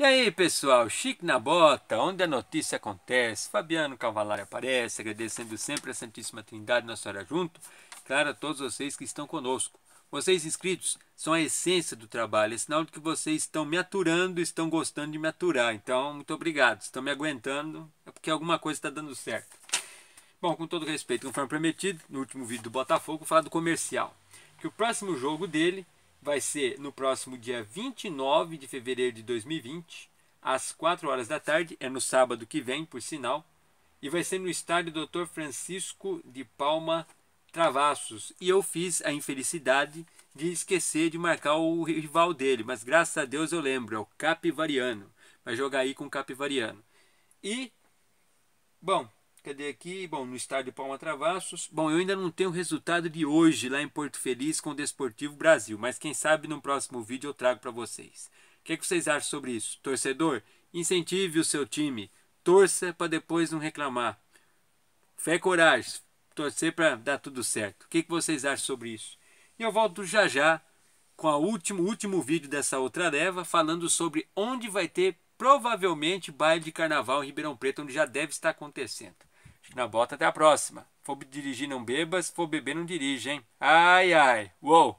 E aí pessoal, chique na bota, onde a notícia acontece, Fabiano Cavalari aparece, agradecendo sempre a Santíssima Trindade, Nossa Senhora junto, claro a todos vocês que estão conosco. Vocês inscritos são a essência do trabalho, é sinal de que vocês estão me aturando, estão gostando de me aturar, então muito obrigado, estão me aguentando, é porque alguma coisa está dando certo. Bom, com todo respeito, conforme prometido, no último vídeo do Botafogo, vou falar do comercial, que o próximo jogo dele vai ser no próximo dia 29 de fevereiro de 2020, às 4 horas da tarde, é no sábado que vem, por sinal, e vai ser no estádio Dr. Francisco de Palma Travassos. E eu fiz a infelicidade de esquecer de marcar o rival dele, mas graças a Deus eu lembro, é o Capivariano. Vai jogar aí com o Capivariano. E, bom, Cadê aqui? Bom, no estádio Palma Travassos. Bom, eu ainda não tenho o resultado de hoje lá em Porto Feliz com o Desportivo Brasil, mas quem sabe no próximo vídeo eu trago para vocês. O que, é que vocês acham sobre isso? Torcedor, incentive o seu time, torça para depois não reclamar. Fé e coragem, torcer para dar tudo certo. O que, é que vocês acham sobre isso? E eu volto já já com o último, último vídeo dessa outra leva, falando sobre onde vai ter provavelmente baile de carnaval em Ribeirão Preto, onde já deve estar acontecendo. Na bota até a próxima. For dirigir não beba, se for beber não dirige, hein? Ai, ai. Uou.